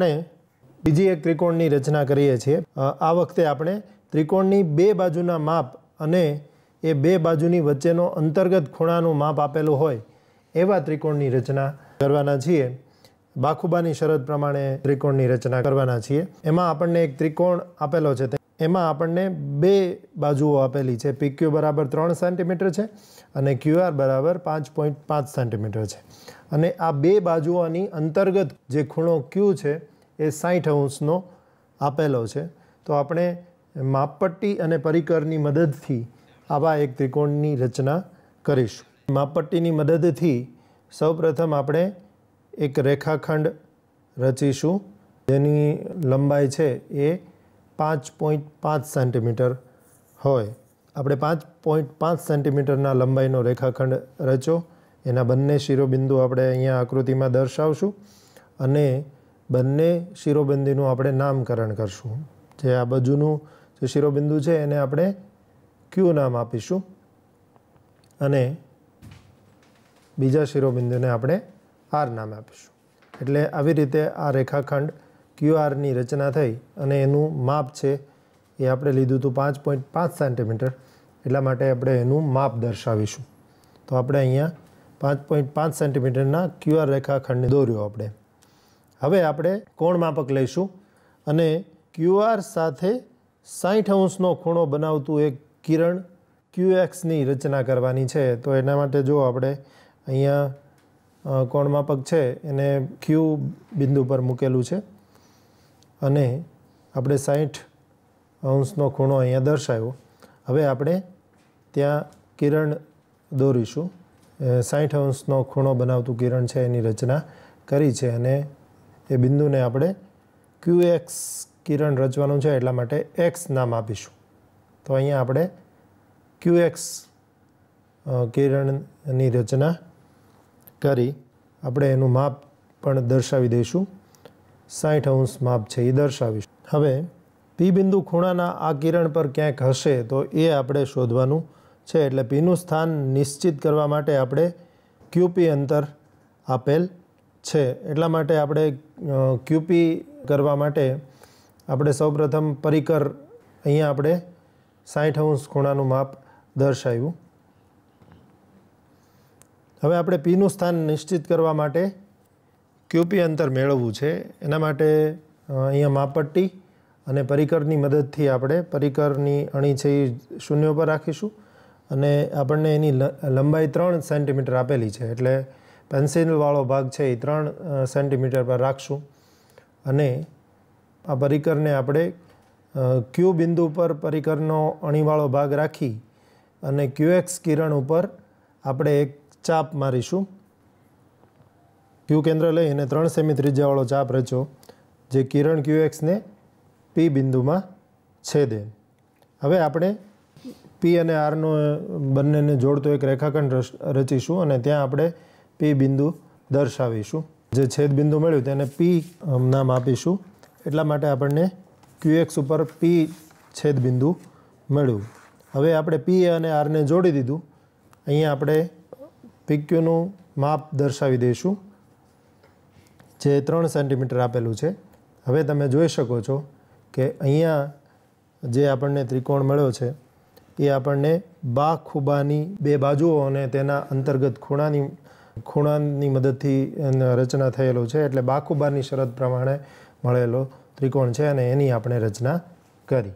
આપણે બીજી એક ત્રિકોણની રચના કરીએ છીએ આ વખતે આપણે ત્રિકોણની બે બાજુના માપ અને એ બે બાજુની વચ્ચેનો અંતર્ગત ખૂણાનું માપ આપેલું હોય એવા ત્રિકોણની રચના કરવાના છીએ બાખુબાની શરત પ્રમાણે ત્રિકોણની રચના કરવાના છીએ એમાં આપણને એક ત્રિકોણ આપેલો છે એમાં આપણને બે બાજુઓ આપેલી છે પીક્યુ બરાબર ત્રણ સેન્ટીમીટર છે અને ક્યુઆર બરાબર પાંચ પોઈન્ટ પાંચ સેન્ટીમીટર છે અને આ બે બાજુઓની અંતર્ગત જે ખૂણો ક્યુ છે એ સાઠ અંશનો આપેલો છે તો આપણે માપપટ્ટી અને પરિકરની મદદથી આવા એક ત્રિકોણની રચના કરીશું માપપટ્ટીની મદદથી સૌપ્રથમ આપણે એક રેખાખંડ રચીશું જેની લંબાઈ છે એ પાંચ પોઈન્ટ પાંચ સેન્ટીમીટર હોય આપણે પાંચ પોઈન્ટ પાંચ સેન્ટીમીટરના લંબાઈનો રેખાખંડ રચો એના બંને શિરોબિંદુ આપણે અહીંયા આકૃતિમાં દર્શાવશું અને બંને શિરોબિંદુનું આપણે નામકરણ કરશું જે આ બાજુનું જે શિરોબિંદુ છે એને આપણે ક્યુ નામ આપીશું અને બીજા શિરોબિંદુને આપણે આર નામ આપીશું એટલે આવી રીતે આ રેખાખંડ ક્યુઆરની રચના થઈ અને એનું માપ છે એ આપણે લીધું હતું પાંચ પોઈન્ટ પાંચ સેન્ટીમીટર એટલા માટે આપણે એનું માપ દર્શાવીશું તો આપણે અહીંયા પાંચ પોઈન્ટ પાંચ સેન્ટીમીટરના ક્યુઆર રેખાખંડને દોર્યો આપણે હવે આપણે કોણ માપક લઈશું અને ક્યુઆર સાથે સાઠ અંશનો ખૂણો બનાવતું એક કિરણ ક્યુએક્સની રચના કરવાની છે તો એના માટે જો આપણે અહીંયા કોણ માપક છે એને ક્યુ બિંદુ પર મૂકેલું છે અને આપણે સાઠ અંશનો ખૂણો અહીંયા દર્શાવ્યો હવે આપણે ત્યાં કિરણ દોરીશું સાઠ અંશનો ખૂણો બનાવતું કિરણ છે એની રચના કરી છે અને એ બિંદુને આપણે ક્યુ એક્સ કિરણ રચવાનું છે એટલા માટે એક્સ નામ આપીશું તો અહીંયા આપણે ક્યુ એક્સ કિરણની રચના કરી આપણે એનું માપ પણ દર્શાવી દઈશું સાહીઠ અંશ માપ છે એ દર્શાવીશ હવે પી બિંદુ ખૂણાના આ કિરણ પર ક્યાંક હશે તો એ આપણે શોધવાનું છે એટલે પીનું સ્થાન નિશ્ચિત કરવા માટે આપણે ક્યુપી અંતર આપેલ છે એટલા માટે આપણે ક્યુપી કરવા માટે આપણે સૌપ્રથમ પરિકર અહીંયા આપણે સાઠ અંશ ખૂણાનું માપ દર્શાવ્યું હવે આપણે પીનું સ્થાન નિશ્ચિત કરવા માટે ક્યુપી અંતર મેળવવું છે એના માટે અહીંયા માપટ્ટી અને પરિકરની મદદથી આપણે પરિકરની અણી છે એ શૂન્ય પર રાખીશું અને આપણને એની લંબાઈ ત્રણ સેન્ટીમીટર આપેલી છે એટલે પેન્સિલવાળો ભાગ છે એ ત્રણ સેન્ટીમીટર પર રાખશું અને આ પરિકરને આપણે ક્યુ બિંદુ પર પરિકરનો અણીવાળો ભાગ રાખી અને ક્યુએક્સ કિરણ ઉપર આપણે એક ચાપ મારીશું ક્યુ કેન્દ્ર લઈને ત્રણ સેમી ત્રિજ્યાવાળો ચાપ રચ્યો જે કિરણ ક્યુ એક્સને પી બિંદુમાં છેદે હવે આપણે પી અને આરનો બંનેને જોડતો એક રેખાખંડ રચીશું અને ત્યાં આપણે પી બિંદુ દર્શાવીશું જે છેદબિંદુ મળ્યું તેને પી નામ આપીશું એટલા માટે આપણને ક્યુએક્સ ઉપર પી છેદબિંદુ મળ્યું હવે આપણે પી અને આરને જોડી દીધું અહીંયા આપણે પી પીક્યુનું માપ દર્શાવી દઈશું જે ત્રણ સેન્ટીમીટર આપેલું છે હવે તમે જોઈ શકો છો કે અહીંયા જે આપણને ત્રિકોણ મળ્યો છે એ આપણને બા ખુબાની બે બાજુઓ અને તેના અંતર્ગત ખૂણાની ખૂણાની મદદથી રચના થયેલો છે એટલે બાખુબાની શરત પ્રમાણે મળેલો ત્રિકોણ છે અને એની આપણે રચના કરી